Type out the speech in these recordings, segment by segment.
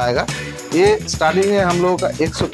आएगा ये स्टार्टिंग है हम लोगों का एक सौ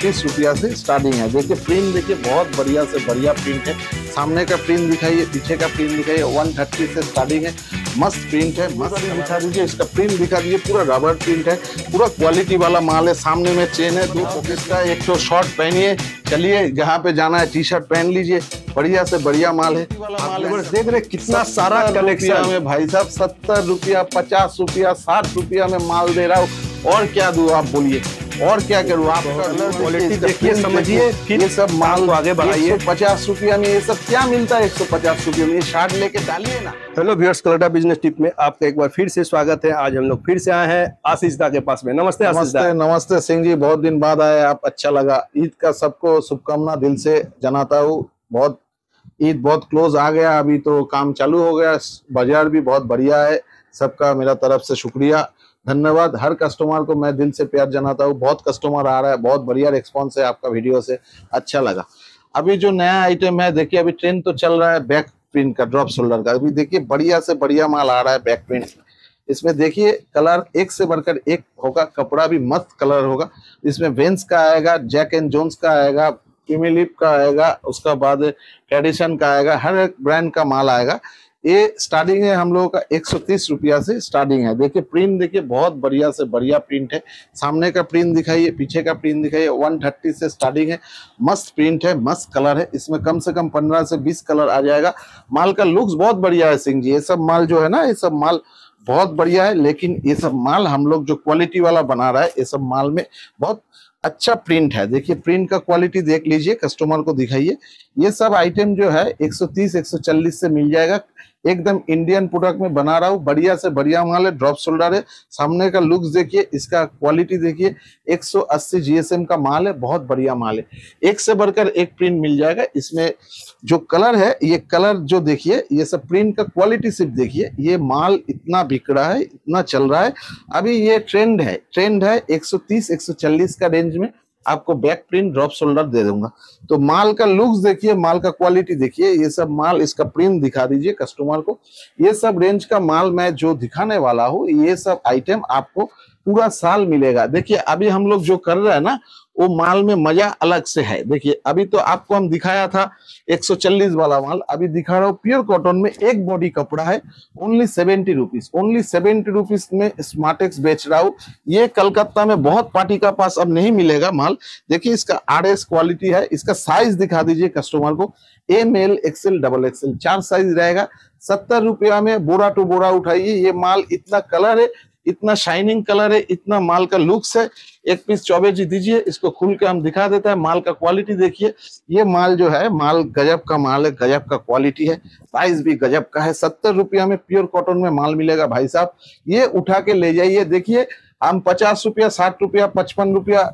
से स्टार्टिंग है देखिए प्रिंट देखिए बहुत बढ़िया से बढ़िया प्रिंट है सामने का प्रिंट दिखाइए पीछे का प्रिंट दिखाइए वन थर्टी से स्टार्टिंग है मस्त प्रिंट है मस्त दिखा दीजिए इसका प्रिंट दिखा दीजिए पूरा रबर प्रिंट है पूरा क्वालिटी वाला माल है सामने में चेन है दो पॉकेट का एक तो शॉर्ट पहनिए चलिए जहाँ पे जाना है टी शर्ट पहन लीजिए बढ़िया से बढ़िया माल है माल देख रहे कितना सारा कलेक्शन में भाई साहब सत्तर रुपया पचास रुपया साठ रुपया में माल दे रहा हूँ और क्या दू आप बोलिए और क्या करूँ आप तो क्वालिटी देखिए समझिए फिर ये सब माल को आगे बढ़ाइए पचास रुपया में ये सब क्या मिलता है एक सौ पचास रुपये में ये शार्ट लेके डालिए ना हेलो व्यूअर्स कलटा बिजनेस टिप में आपका एक बार फिर से स्वागत है आज हम लोग फिर से आए हैं आशीष दा के पास में नमस्ते आशीष दा नमस्ते सिंह जी बहुत दिन बाद आए आप अच्छा लगा ईद का सबको शुभकामना दिल से जनाता हूँ बहुत ईद बहुत क्लोज आ गया अभी तो काम चालू हो गया बाजार भी बहुत बढ़िया है सबका मेरा तरफ से शुक्रिया धन्यवाद हर कस्टमर को मैं दिल से प्यार जनाता हूँ बहुत कस्टमर आ रहा है बहुत बढ़िया रिस्पॉन्स है आपका वीडियो से अच्छा लगा अभी जो नया आइटम है देखिए अभी ट्रेंड तो चल रहा है बैक प्रिंट का ड्रॉप शोल्डर का अभी देखिए बढ़िया से बढ़िया माल आ रहा है बैक प्रिंट इसमें देखिए कलर एक से बढ़कर एक होगा कपड़ा भी मस्त कलर होगा इसमें वेंस का आएगा जैक एंड जोन्स का आएगा क्यूमिलिप का आएगा उसका बाद ट्रेडिशन का आएगा हर एक ब्रांड का माल आएगा ये स्टार्टिंग है हम लोगों का एक सौ तीस रुपया से स्टार्टिंग है देखिए प्रिंट देखिए बहुत बढ़िया से बढ़िया प्रिंट है सामने का प्रिंट दिखाइए पीछे का प्रिंट दिखाइए वन थर्टी से स्टार्टिंग है मस्त प्रिंट है मस्त कलर है इसमें कम से कम पंद्रह से बीस कलर आ जाएगा माल का लुक्स बहुत बढ़िया है सिंह जी ये सब माल जो है ना ये सब माल बहुत बढ़िया है लेकिन ये सब माल हम लोग जो क्वालिटी वाला बना रहा है ये सब माल में बहुत अच्छा प्रिंट है देखिए प्रिंट का क्वालिटी देख लीजिए कस्टमर को दिखाइए ये सब आइटम जो है 130 140 से मिल जाएगा एकदम इंडियन प्रोडक्ट में बना रहा हूँ बढ़िया से बढ़िया माल है ड्रॉप शोल्डर है सामने का लुक देखिए इसका क्वालिटी देखिए 180 जीएसएम का माल है बहुत बढ़िया माल है एक से बढ़कर एक प्रिंट मिल जाएगा इसमें जो कलर है ये कलर जो देखिए ये सब प्रिंट का क्वालिटी सिर्फ देखिए ये माल इतना बिक रहा है इतना चल रहा है अभी ये ट्रेंड है ट्रेंड है एक सौ का रेंज में आपको बैक प्रिंट ड्रॉप शोल्डर दे दूंगा तो माल का लुक्स देखिए माल का क्वालिटी देखिए ये सब माल इसका प्रिंट दिखा दीजिए कस्टमर को ये सब रेंज का माल मैं जो दिखाने वाला हूँ ये सब आइटम आपको पूरा साल मिलेगा देखिए अभी हम लोग जो कर रहे हैं ना वो माल में मजा अलग से है देखिए अभी तो आपको हम दिखाया था 140 वाला माल अभी दिखा रहा हूँ प्योर कॉटन में एक बॉडी कपड़ा है only seventy rupees only seventy rupees में स्मार्टेक्स बेच रहा हूँ ये कलकत्ता में बहुत पार्टी का पास अब नहीं मिलेगा माल देखिए इसका आर क्वालिटी है इसका साइज दिखा दीजिए कस्टमर को M L XL double XL चार साइज रहेगा सत्तर रुपया में बोरा टू बोरा उठाइए ये माल इतना कलर है इतना शाइनिंग कलर है इतना माल का लुक्स है एक पीस चौबे जी दीजिए इसको खुल के हम दिखा देते हैं माल का क्वालिटी देखिए ये माल जो है माल गजब का माल है गजब का क्वालिटी है प्राइस भी गजब का है सत्तर रुपया में प्योर कॉटन में माल मिलेगा भाई साहब ये उठा के ले जाइए देखिए हम पचास रुपया साठ रुपया पचपन रुपया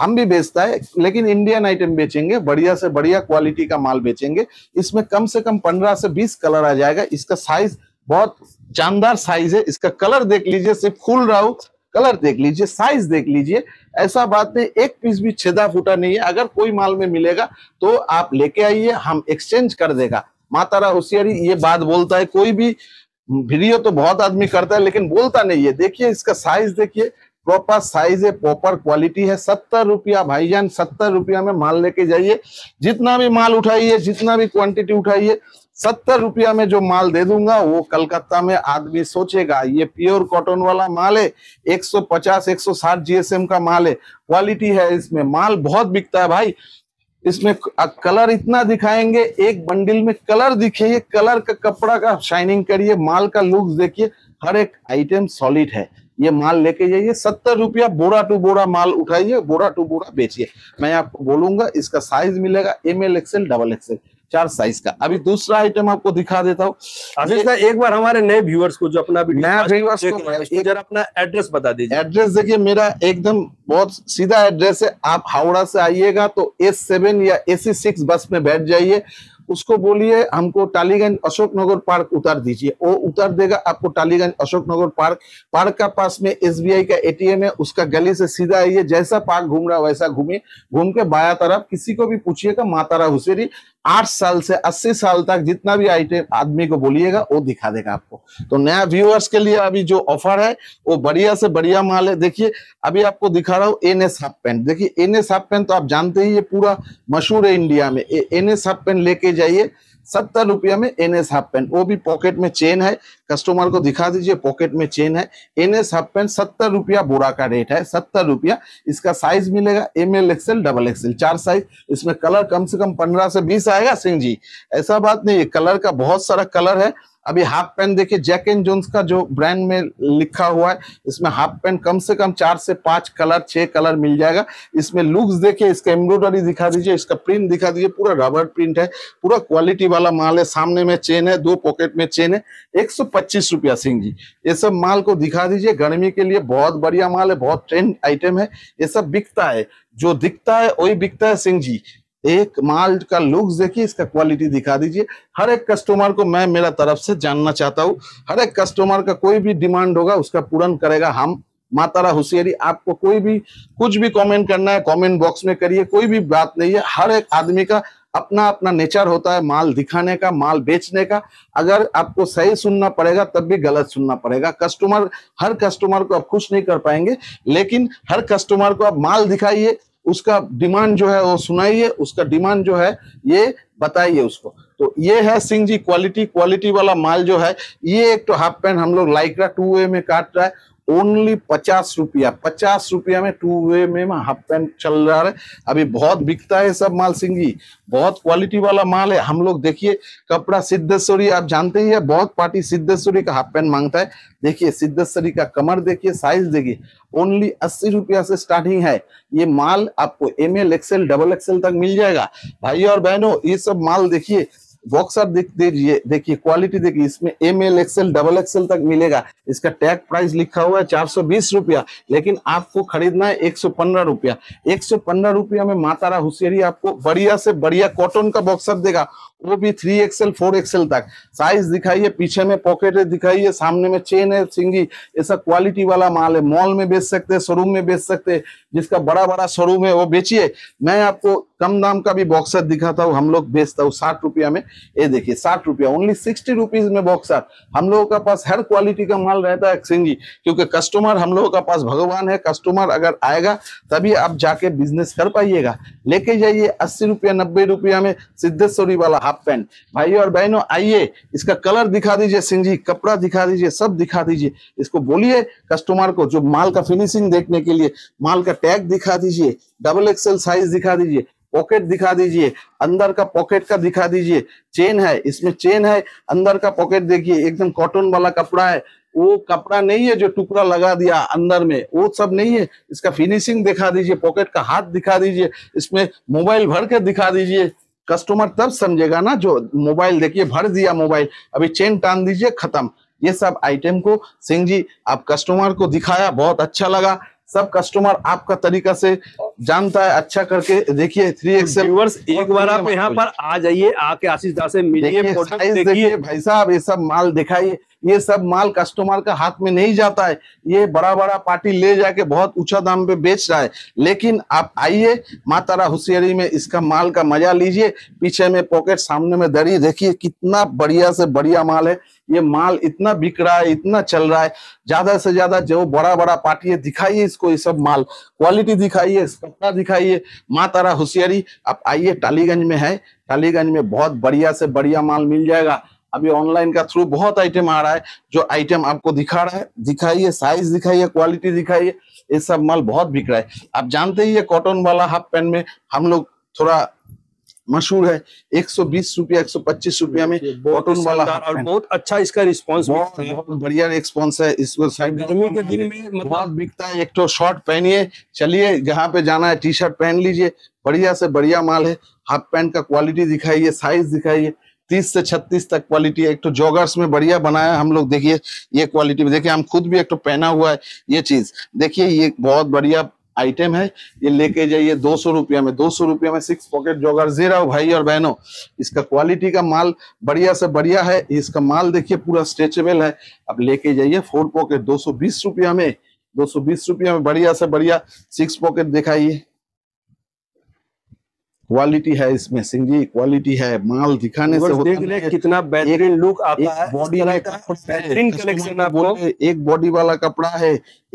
हम भी बेचता है लेकिन इंडियन आइटम बेचेंगे बढ़िया से बढ़िया क्वालिटी का माल बेचेंगे इसमें कम से कम पंद्रह से बीस कलर आ जाएगा इसका साइज बहुत जानदार साइज है इसका कलर देख लीजिए सिर्फ फूल रहा कलर देख लीजिए साइज देख लीजिए ऐसा बात नहीं एक पीस भी छेदा फूटा नहीं है अगर कोई माल में मिलेगा तो आप लेके आइए हम एक्सचेंज कर देगा माता होशियारी ये बात बोलता है कोई भी वीडियो तो बहुत आदमी करता है लेकिन बोलता नहीं है देखिए इसका साइज देखिए प्रॉपर साइज है प्रॉपर क्वालिटी है सत्तर रुपया भाईजान सत्तर रुपया में माल लेके जाइए जितना भी माल उठाइए जितना भी क्वांटिटी उठाइए सत्तर रुपया में जो माल दे दूंगा वो कलकत्ता में आदमी सोचेगा ये प्योर कॉटन वाला माल है 150 160 जीएसएम का माल है क्वालिटी है इसमें माल बहुत बिकता है भाई इसमें कलर इतना दिखाएंगे एक बंडल में कलर दिखे ये कलर का कपड़ा का शाइनिंग करिए माल का लुक देखिए हर एक आइटम सॉलिड है ये माल लेके जाइए सत्तर रुपया बोरा टू बोरा माल उठाइए बोरा टू बोरा बेचिए मैं आपको बोलूंगा इसका साइज मिलेगा M L XL double XL चार साइज का अभी दूसरा आइटम आपको दिखा देता हूँ एक बार हमारे नए व्यूअर्स को जो अपना नया व्यूअर्स अपना एड्रेस बता दीजिए एड्रेस देखिए मेरा एकदम बहुत सीधा एड्रेस है आप हावड़ा से आइएगा तो एस सेवन या ए सिक्स बस में बैठ जाइए उसको बोलिए हमको टालीगंज अशोक नगर पार्क उतार दीजिए वो उतार देगा आपको टालीगंज अशोक नगर पार्क पार्क का पास में एसबीआई का एटीएम है उसका गली से सीधा आइए जैसा पार्क घूम रहा वैसा घूमिए घूम के बाया तरफ किसी को भी पूछिएगा माता रा हुसेरी आठ साल से अस्सी साल तक जितना भी आइटम आदमी को बोलिएगा वो दिखा देगा आपको तो नया व्यूअर्स के लिए अभी जो ऑफर है वो बढ़िया से बढ़िया माल है देखिए अभी आपको दिखा रहा हूँ एन एस हाफ पेंट देखिए एन एस हाफ पेंट तो आप जानते ही ये पूरा मशहूर है इंडिया में एन एस हाफ पेंट लेके जाइए सत्तर रुपया में एन एस हाफ पैंट वो भी पॉकेट में चेन है कस्टमर को दिखा दीजिए पॉकेट में चेन है एन एस हाफ पैंट सत्तर रुपया बोरा का रेट है सत्तर रुपया इसका साइज मिलेगा M L XL double XL चार साइज इसमें कलर कम से कम पंद्रह से बीस आएगा सिंह जी ऐसा बात नहीं है कलर का बहुत सारा कलर है अभी हाफ पैंट देखिए जैक एंड जोन्स का जो ब्रांड में लिखा हुआ है इसमें हाफ पैंट कम से कम चार से पांच कलर छह कलर मिल जाएगा इसमें लुक्स देखिए इसका एम्ब्रॉयडरी दिखा दीजिए इसका प्रिंट दिखा दीजिए पूरा रबर प्रिंट है पूरा क्वालिटी वाला माल है सामने में चेन है दो पॉकेट में चेन है एक सौ पच्चीस रुपया सिंह जी ये सब माल को दिखा दीजिए गर्मी के लिए बहुत बढ़िया माल है बहुत ट्रेंड आइटम है ये सब बिकता है जो दिखता है वही बिकता है सिंह जी एक माल का लुक्स देखिए इसका क्वालिटी दिखा दीजिए हर एक कस्टमर को मैं मेरा तरफ से जानना चाहता हूँ हर एक कस्टमर का कोई भी डिमांड होगा उसका पूर्ण करेगा हम मातारा होशियारी आपको कोई भी कुछ भी कमेंट करना है कमेंट बॉक्स में करिए कोई भी बात नहीं है हर एक आदमी का अपना अपना नेचर होता है माल दिखाने का माल बेचने का अगर आपको सही सुनना पड़ेगा तब भी गलत सुनना पड़ेगा कस्टमर हर कस्टमर को आप खुश नहीं कर पाएंगे लेकिन हर कस्टमर को आप माल दिखाइए उसका डिमांड जो है वो सुनाइए उसका डिमांड जो है ये बताइए उसको तो ये है सिंह जी क्वालिटी क्वालिटी वाला माल जो है ये एक तो हाफ पैंट हम लोग लाइक्रा टू वे में काट रहा है ओनली पचास रुपया पचास रुपया में टू वे में हाफ पैंट चल रहा है अभी बहुत बिकता है सब माल सिंगी बहुत क्वालिटी वाला माल है हम लोग देखिए कपड़ा सिद्धेश्वरी आप जानते ही है बहुत पार्टी सिद्धेश्वरी का हाफ पैंट मांगता है देखिए सिद्धेश्वरी का कमर देखिए साइज देखिए ओनली अस्सी रुपया से स्टार्टिंग है ये माल आपको M L XL double XL तक मिल जाएगा भाई और बहनों ये सब माल देखिए बॉक्सर दीजिए देखिए क्वालिटी देखिए इसमें M L XL double XL तक मिलेगा इसका टैग प्राइस लिखा हुआ है चार सौ बीस रुपया लेकिन आपको खरीदना है एक सौ पंद्रह रुपया एक सौ पंद्रह रुपया में मातारा हुशियारी आपको बढ़िया से बढ़िया कॉटन का बॉक्सर देगा वो भी थ्री एक्सएल फोर एक्सएल तक साइज दिखाइए पीछे में पॉकेट है दिखाइए सामने में चेन है सिंगी ऐसा क्वालिटी वाला माल है मॉल में बेच सकते हैं शोरूम में बेच सकते हैं जिसका बड़ा बड़ा शोरूम है वो बेचिए मैं आपको कम दाम का भी बॉक्सर दिखाता हूँ हम लोग बेचता हूँ साठ रुपया में ये देखिए साठ रुपया ओनली सिक्सटी रुपीज में बॉक्सर हम लोगों का पास हर क्वालिटी का माल रहता है सिंगी क्योंकि कस्टमर हम लोगों का पास भगवान है कस्टमर अगर आएगा तभी आप जाके बिजनेस कर पाइएगा लेके जाइए अस्सी रुपया नब्बे रुपया में सिद्धेश्वरी वाला हाफ पैंट भाई और बहनों आइए इसका कलर दिखा दीजिए सिंह जी कपड़ा दिखा दीजिए सब दिखा दीजिए इसको बोलिए कस्टमर को जो माल का फिनिशिंग देखने के लिए माल का टैग दिखा दीजिए डबल एक्सएल साइज दिखा दीजिए पॉकेट दिखा दीजिए अंदर का पॉकेट का दिखा दीजिए चेन है इसमें चेन है अंदर का पॉकेट देखिए एकदम कॉटन वाला कपड़ा है वो कपड़ा नहीं है जो टुकड़ा लगा दिया अंदर में वो सब नहीं है इसका फिनिशिंग दिखा दीजिए पॉकेट का हाथ दिखा दीजिए इसमें मोबाइल भर के दिखा दीजिए कस्टमर तब समझेगा ना जो मोबाइल देखिए भर दिया मोबाइल अभी चेन टान दीजिए खत्म ये सब आइटम को सिंह जी आप कस्टमर को दिखाया बहुत अच्छा लगा सब कस्टमर आपका तरीका से जानता है अच्छा करके देखिए थ्री एक्सएल एक बार आप यहाँ पर आ जाइए आके आशीष दास से मिलिए भाई साहब ये सब माल दिखाइए ये सब माल कस्टमर का हाथ में नहीं जाता है ये बड़ा बड़ा पार्टी ले जाके बहुत ऊंचा दाम पे बेच रहा है लेकिन आप आइए माँ तारा होशियारी में इसका माल का मजा लीजिए पीछे में पॉकेट सामने में दरी देखिए कितना बढ़िया से बढ़िया माल है ये माल इतना बिक रहा है इतना चल रहा है ज्यादा से ज्यादा जो बड़ा बड़ा पार्टी है दिखाइए इसको ये सब माल क्वालिटी दिखाइए कपड़ा दिखाइए माँ तारा होशियारी आप आइए टालीगंज में है टालीगंज में बहुत बढ़िया से बढ़िया माल मिल जाएगा अभी ऑनलाइन का थ्रू बहुत आइटम आ रहा है जो आइटम आपको दिखा रहा है दिखाइए साइज दिखाइए क्वालिटी दिखाइए ये सब माल बहुत बिक रहा है आप जानते ही है कॉटन वाला हाफ पैंट में हम लोग थोड़ा मशहूर है एक सौ बीस रुपया एक सौ पच्चीस रुपया में कॉटन वाला और बहुत अच्छा इसका रिस्पांस बहुत, बढ़िया रिस्पांस है इसको गर्मी के दिन में मतलब बहुत बिकता है एक तो शॉर्ट पहनिए चलिए जहाँ पे जाना है टी शर्ट पहन लीजिए बढ़िया से बढ़िया माल है हाफ पैंट का क्वालिटी दिखाइए साइज दिखाइए तीस से छत्तीस तक क्वालिटी एक तो जॉगर्स में बढ़िया बनाया हम लोग देखिए ये क्वालिटी में देखिए हम खुद भी एक तो पहना हुआ है ये चीज देखिए ये बहुत बढ़िया आइटम है ये लेके जाइए दो सौ रुपया में दो सौ रुपया में सिक्स पॉकेट जॉगर दे रहा हूँ भाई और बहनों इसका क्वालिटी का माल बढ़िया से बढ़िया है इसका माल देखिए पूरा स्ट्रेचेबल है अब लेके जाइए फोर पॉकेट दो सौ बीस रुपया में दो सौ बीस रुपया में बढ़िया से बढ़िया सिक्स पॉकेट दिखाइए क्वालिटी है इसमें सिंगी क्वालिटी है माल दिखाने से देख ले कितना बेहतरीन लुक आता है बॉडी बेहतरीन कलेक्शन एक बॉडी वाला कपड़ा है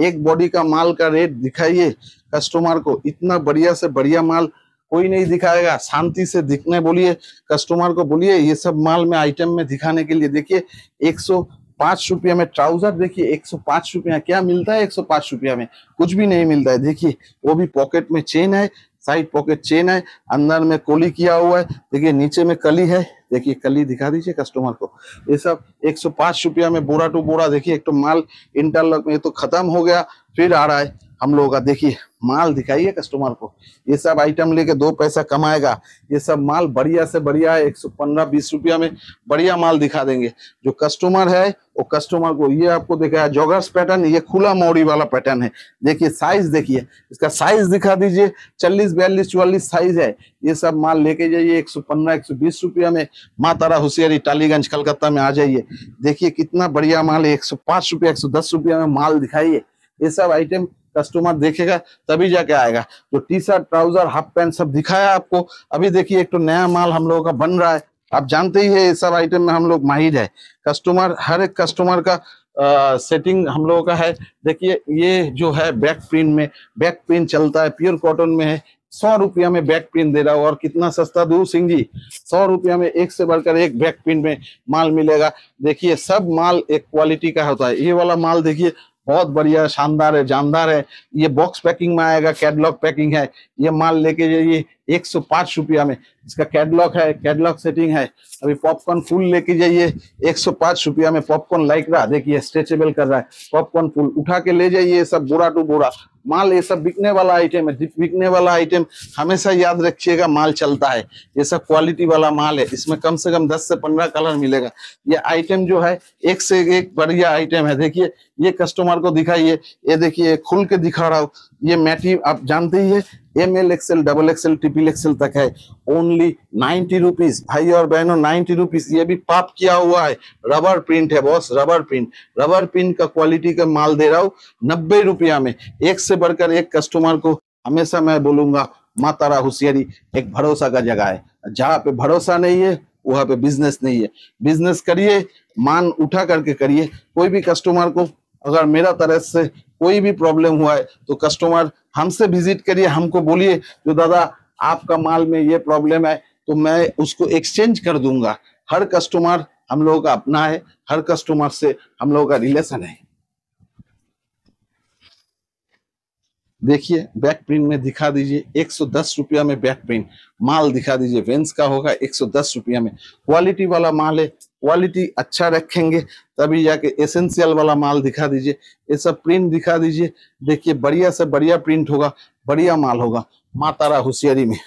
एक बॉडी का माल का रेट दिखाइए कस्टमर को इतना बढ़िया से बढ़िया माल कोई नहीं दिखाएगा शांति से दिखने बोलिए कस्टमर को बोलिए ये सब माल में आइटम में दिखाने के लिए देखिए एक सौ पांच रुपया में ट्राउजर देखिए एक सौ पांच रुपया क्या मिलता है एक सौ पांच रुपया में कुछ भी नहीं मिलता है देखिए वो भी पॉकेट में चेन है साइड पॉकेट चेन है अंदर में कोली किया हुआ है देखिए नीचे में कली है देखिए कली दिखा दीजिए कस्टमर को ये सब एक सौ पांच रुपया में बोरा टू बोरा देखिए एक तो माल इंटरलॉक में तो खत्म हो गया फिर आ रहा है हम लोगों का देखिए माल दिखाइए कस्टमर को ये सब आइटम लेके दो पैसा कमाएगा ये सब माल बढ़िया से बढ़िया है एक सौ पंद्रह बीस रुपया में बढ़िया माल दिखा देंगे जो कस्टमर है वो कस्टमर को ये आपको दिखाया जॉगर्स पैटर्न ये खुला मोड़ी वाला पैटर्न है देखिए साइज देखिए इसका साइज दिखा दीजिए चालीस बयालीस चौवालीस साइज है ये सब माल लेके जाइए एक सौ पंद्रह एक सौ बीस रुपया में माँ तारा होशियारी टालीगंज कलकत्ता में आ जाइए देखिए कितना बढ़िया माल है एक सौ पाँच रुपया एक सौ दस रुपया में माल दिखाइए ये सब आइटम कस्टमर देखेगा तभी जाके आएगा जो T shirt trouser half pant सब दिखाया आपको अभी देखिए एक तो नया माल हम लोगों का बन रहा है आप जानते ही है ये सब आइटम में हम लोग माहिर है कस्टमर हर एक कस्टमर का आ, सेटिंग हम लोगों का है देखिए ये जो है बैक प्रिंट में बैक प्रिंट चलता है प्योर कॉटन में है सौ रुपया में बैक प्रिंट दे रहा हूँ और कितना सस्ता दू सिंह जी सौ रुपया में एक से बढ़कर एक बैक प्रिंट में माल मिलेगा देखिए सब माल एक क्वालिटी का होता है ये वाला माल देखिए बहुत बढ़िया शानदार है जानदार है ये बॉक्स पैकिंग में आएगा कैटलॉग पैकिंग है ये माल लेके जाइए एक सौ पांच रुपया में इसका कैटलॉग है कैटलॉग सेटिंग है अभी पॉपकॉर्न फूल लेके जाइए एक सौ पांच रुपया में पॉपकॉर्न लाइक रहा देखिए स्ट्रेचेबल कर रहा है पॉपकॉर्न फूल उठा के ले जाइए सब बोरा टू बोरा माल ये सब बिकने वाला आइटम है बिकने वाला आइटम हमेशा याद रखिएगा माल चलता है ये सब क्वालिटी वाला माल है इसमें कम से कम दस से पंद्रह कलर मिलेगा ये आइटम जो है एक से एक बढ़िया आइटम है देखिए ये कस्टमर को दिखाइए ये देखिए खुल के दिखा रहा हूँ ये मैटी आप जानते ही है M L XL double XL triple XL तक है ओनली नाइनटी रुपीज भाई और बहनों नाइनटी रुपीज ये भी पाप किया हुआ है रबर प्रिंट है boss rubber print rubber print का क्वालिटी का माल दे रहा हूँ नब्बे रुपया में एक से बढ़कर एक कस्टमर को हमेशा मैं बोलूंगा माँ तारा होशियारी एक भरोसा का जगह है जहाँ पे भरोसा नहीं है वहाँ पे बिजनेस नहीं है बिजनेस करिए मान उठा करके करिए कोई भी कस्टमर को अगर मेरा तरह से कोई भी प्रॉब्लम हुआ है तो कस्टमर हमसे विजिट करिए हमको बोलिए जो दादा आपका माल में ये प्रॉब्लम है तो मैं उसको एक्सचेंज कर दूंगा हर कस्टमर हम लोगों का अपना है हर कस्टमर से हम लोगों का रिलेशन है देखिए बैक प्रिंट में दिखा दीजिए एक रुपया में बैक प्रिंट माल दिखा दीजिए वेंस का होगा एक रुपया में क्वालिटी वाला माल है क्वालिटी अच्छा रखेंगे तभी जाके एसेंशियल वाला माल दिखा दीजिए ये सब प्रिंट दिखा दीजिए देखिए बढ़िया से बढ़िया प्रिंट होगा बढ़िया माल होगा माँ तारा होशियारी में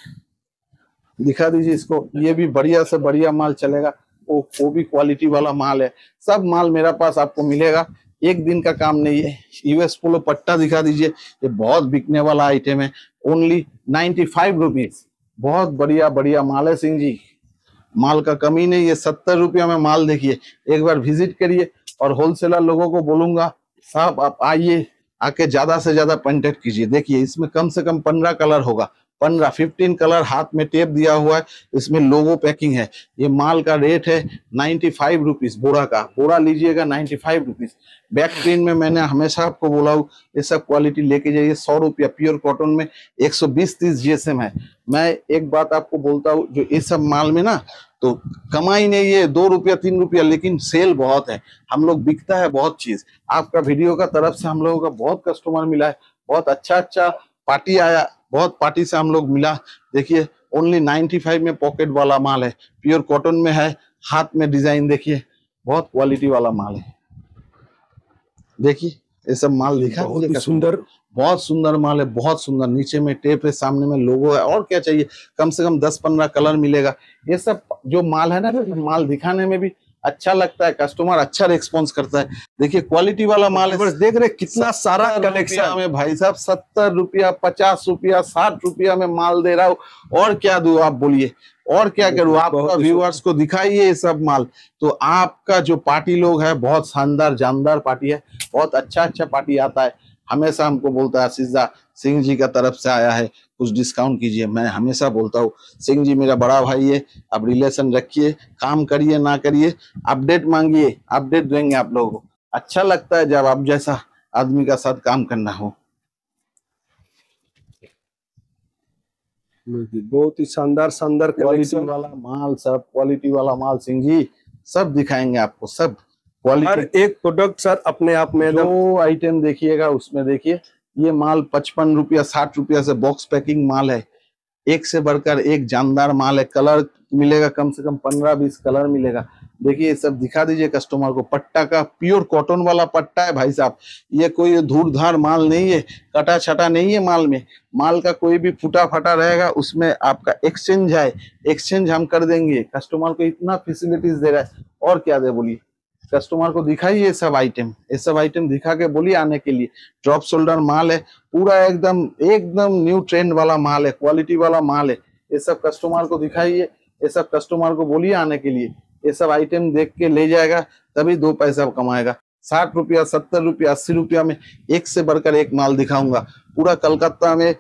दिखा दीजिए इसको ये भी बढ़िया से बढ़िया माल चलेगा वो वो भी क्वालिटी वाला माल है सब माल मेरा पास आपको मिलेगा एक दिन का काम नहीं है यूएस पोलो पट्टा दिखा दीजिए ये बहुत बिकने वाला आइटम है ओनली नाइन्टी फाइव रुपीज बहुत बढ़िया बढ़िया माल है सिंह जी माल का कमी नहीं है सत्तर रुपया में माल देखिए एक बार विजिट करिए और होलसेलर लोगों को बोलूंगा साहब आप आइए आके ज्यादा से ज्यादा कॉन्टेक्ट कीजिए देखिए इसमें कम से कम पंद्रह कलर होगा पंद्रह फिफ्टीन कलर हाथ में टेप दिया हुआ है इसमें लोगो पैकिंग है ये माल का रेट है नाइन्टी फाइव रुपीज बोरा का बोरा लीजिएगा ninety five rupees back print में मैंने हमेशा आपको बोला हूँ ये सब क्वालिटी लेके जाइए सौ रुपया प्योर कॉटन में एक सौ बीस तीस जीएसएम है मैं एक बात आपको बोलता हूँ जो ये सब माल में ना तो कमाई नहीं है दो रुपया तीन रुपया लेकिन सेल बहुत है हम लोग बिकता है बहुत चीज आपका वीडियो का तरफ से हम लोगों का बहुत कस्टमर मिला है बहुत अच्छा अच्छा पार्टी आया बहुत पार्टी से हम लोग मिला देखिए ओनली 95 में पॉकेट वाला माल है प्योर कॉटन में है हाथ में डिजाइन देखिए बहुत क्वालिटी वाला माल है देखिए ये सब माल दिखा सुंदर बहुत सुंदर माल है बहुत सुंदर नीचे में टेप है सामने में लोगो है और क्या चाहिए कम से कम दस पंद्रह कलर मिलेगा ये सब जो माल है ना माल दिखाने में भी अच्छा लगता है कस्टमर अच्छा रिस्पॉन्स करता है देखिए क्वालिटी वाला माल है देख रहे कितना सारा कलेक्शन में भाई साहब सत्तर रुपया पचास रुपया साठ रुपया में माल दे रहा हूँ और क्या दू आप बोलिए और क्या करूँ आपका व्यूअर्स को दिखाइए ये सब माल तो आपका जो पार्टी लोग है बहुत शानदार जानदार पार्टी है बहुत अच्छा अच्छा पार्टी आता है हमेशा हमको बोलता है आशीष सिंह जी का तरफ से आया है कुछ डिस्काउंट कीजिए मैं हमेशा बोलता हूँ सिंह जी मेरा बड़ा भाई है आप रिलेशन रखिए काम करिए ना करिए अपडेट मांगिए अपडेट देंगे आप लोगों को अच्छा लगता है जब आप जैसा आदमी का साथ काम करना हो बहुत ही शानदार शानदार क्वालिटी वाला माल सब क्वालिटी वाला माल सिंह जी सब दिखाएंगे आपको सब क्वालिटी एक प्रोडक्ट सर अपने आप में जो आइटम देखिएगा उसमें देखिए ये माल पचपन रुपया साठ रुपया से बॉक्स पैकिंग माल है एक से बढ़कर एक जानदार माल है कलर मिलेगा कम से कम पंद्रह बीस कलर मिलेगा देखिए सब दिखा दीजिए कस्टमर को पट्टा का प्योर कॉटन वाला पट्टा है भाई साहब ये कोई धूरधार माल नहीं है कटा छटा नहीं है माल में माल का कोई भी फूटा फटा रहेगा उसमें आपका एक्सचेंज है एक्सचेंज हम कर देंगे कस्टमर को इतना फैसिलिटीज दे रहा है और क्या दे बोलिए कस्टमर को दिखाई ये सब आइटम ये सब आइटम दिखा के बोलिए आने के लिए ड्रॉप शोल्डर माल है पूरा एकदम एकदम न्यू ट्रेंड वाला माल है क्वालिटी वाला माल है ये सब कस्टमर को दिखाइए ये सब कस्टमर को बोलिए आने के लिए ये सब आइटम देख के ले जाएगा तभी दो पैसा कमाएगा साठ रुपया सत्तर रुपया अस्सी रुपया में एक से बढ़कर एक माल दिखाऊंगा पूरा कलकत्ता में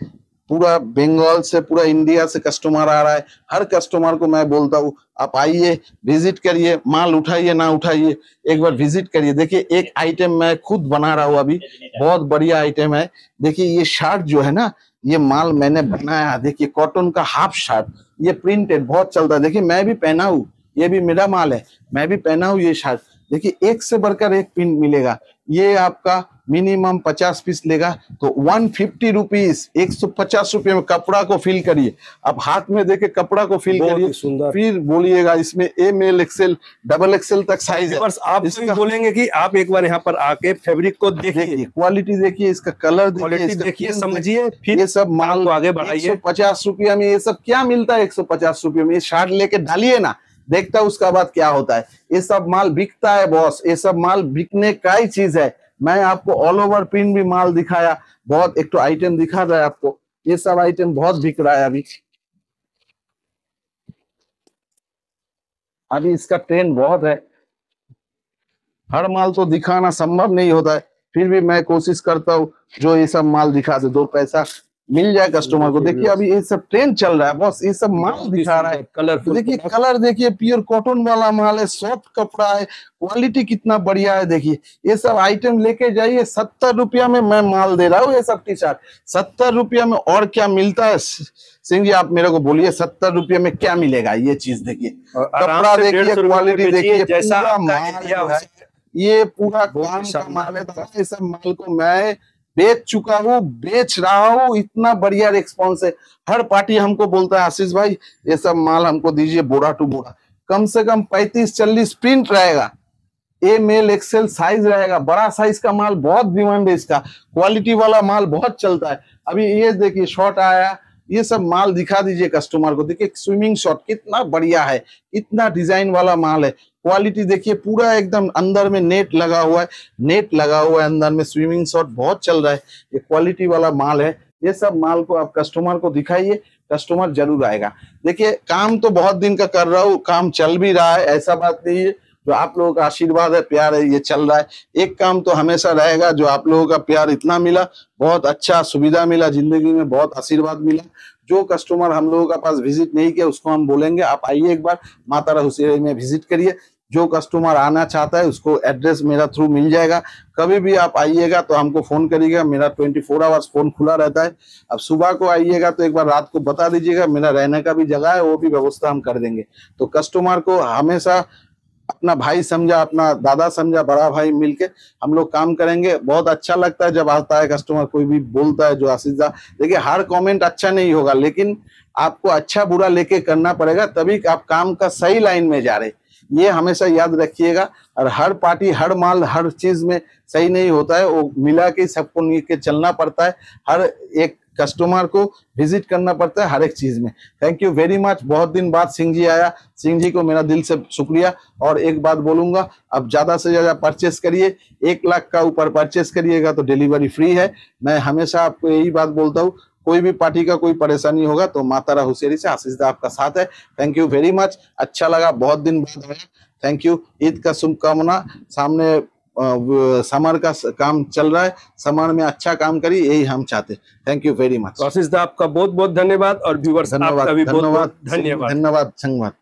पूरा बंगाल से पूरा इंडिया से कस्टमर आ रहा है हर कस्टमर को मैं बोलता हूँ आप आइए विजिट करिए माल उठाइए ना उठाइए एक बार विजिट करिए देखिए एक आइटम मैं खुद बना रहा हूँ अभी बहुत बढ़िया आइटम है देखिए ये शर्ट जो है ना ये माल मैंने बनाया देखिए कॉटन का हाफ शर्ट ये प्रिंटेड बहुत चलता है देखिये मैं भी पहना हूँ ये भी मेरा माल है मैं भी पहना हूँ ये शर्ट देखिए एक से बढ़कर एक पिन मिलेगा ये आपका मिनिमम पचास पीस लेगा तो वन फिफ्टी रुपीज एक सौ पचास रुपये में कपड़ा को फिल करिए आप हाथ में देखे कपड़ा को फिल करिए सुंदर फिर बोलिएगा इसमें M L XL double XL तक साइज है आप इसका बोलेंगे कि आप एक बार यहाँ पर आके फैब्रिक को देखिए क्वालिटी देखिए इसका कलर देखिए देखिए समझिए फिर ये सब माल आगे बढ़ाइए पचास रुपया में ये सब क्या मिलता है एक सौ पचास रुपये में ये शर्ट लेके डालिए ना देखता है उसका बाद क्या होता है ये सब माल बिकता है बॉस ये सब माल बिकने का ही चीज है मैं आपको ऑल ओवर पिन भी माल दिखाया बहुत एक तो आइटम दिखा रहा है आपको ये सब आइटम बहुत बिक रहा है अभी अभी इसका ट्रेन बहुत है हर माल तो दिखाना संभव नहीं होता है फिर भी मैं कोशिश करता हूँ जो ये सब माल दिखा दे दो पैसा मिल जाए कस्टमर को देखिए अभी ये सब ट्रेंड चल रहा है बस ये सब माल दिखा रहा है कलर तो देखिए कलर देखिए प्योर कॉटन वाला माल है सॉफ्ट कपड़ा है क्वालिटी कितना बढ़िया है देखिए ये सब आइटम लेके जाइए सत्तर रुपया में मैं माल दे रहा हूँ ये सब टी शर्ट सत्तर रुपया में और क्या मिलता है सिंह जी आप मेरे को बोलिए सत्तर रुपये में क्या मिलेगा ये चीज देखिए कपड़ा देखिए क्वालिटी देखिए जैसा ये पूरा माल है सब माल को मैं बेच चुका हूँ बेच रहा हूँ इतना बढ़िया रेस्पॉन्स है हर पार्टी हमको बोलता है आशीष भाई ये सब माल हमको दीजिए बोरा टू बोरा कम से कम पैंतीस चालीस प्रिंट रहेगा ए मेल एक्सेल साइज रहेगा बड़ा साइज का माल बहुत डिमांड है इसका क्वालिटी वाला माल बहुत चलता है अभी ये देखिए शॉर्ट आया ये सब माल दिखा दीजिए कस्टमर को देखिए स्विमिंग शॉट कितना बढ़िया है कितना डिजाइन वाला माल है क्वालिटी देखिए पूरा एकदम अंदर में नेट लगा हुआ है नेट लगा हुआ है अंदर में स्विमिंग शॉट बहुत चल रहा है ये क्वालिटी वाला माल है ये सब माल को आप कस्टमर को दिखाइए कस्टमर जरूर आएगा देखिए काम तो बहुत दिन का कर रहा हूँ काम चल भी रहा है ऐसा बात नहीं है जो आप लोगों का आशीर्वाद है प्यार है ये चल रहा है एक काम तो हमेशा रहेगा जो आप लोगों का प्यार इतना मिला बहुत अच्छा सुविधा मिला जिंदगी में बहुत आशीर्वाद मिला जो कस्टमर हम लोगों के पास विजिट नहीं किया उसको हम बोलेंगे आप आइए एक बार माता रहुसेरी में विजिट करिए जो कस्टमर आना चाहता है उसको एड्रेस मेरा थ्रू मिल जाएगा कभी भी आप आइएगा तो हमको फ़ोन करिएगा मेरा 24 फोर आवर्स फ़ोन खुला रहता है अब सुबह को आइएगा तो एक बार रात को बता दीजिएगा मेरा रहने का भी जगह है वो भी व्यवस्था हम कर देंगे तो कस्टमर को हमेशा अपना भाई समझा अपना दादा समझा बड़ा भाई मिलके हम लोग काम करेंगे बहुत अच्छा लगता है जब आता है कस्टमर कोई भी बोलता है जो आशीष दा देखिए हर कमेंट अच्छा नहीं होगा लेकिन आपको अच्छा बुरा लेके करना पड़ेगा तभी आप काम का सही लाइन में जा रहे ये हमेशा याद रखिएगा और हर पार्टी हर माल हर चीज में सही नहीं होता है वो मिला के सबको के चलना पड़ता है हर एक कस्टमर को विजिट करना पड़ता है हर एक चीज में थैंक यू वेरी मच बहुत दिन बाद सिंह जी आया सिंह जी को मेरा दिल से शुक्रिया और एक बात बोलूंगा अब ज्यादा से ज्यादा परचेस करिए एक लाख का ऊपर परचेस करिएगा तो डिलीवरी फ्री है मैं हमेशा आपको यही बात बोलता हूँ कोई भी पार्टी का कोई परेशानी होगा तो मातारा हुसेरी से आशीष दा आपका साथ है थैंक यू वेरी मच अच्छा लगा बहुत दिन बाद आया थैंक यू ईद का शुभकामना सामने समर का काम चल रहा है समर में अच्छा काम करी यही हम चाहते thank you very much Ashish आपका बहुत बहुत धन्यवाद और व्यूवर्स धन्यवाद धन्यवाद धन्यवाद धन्यवाद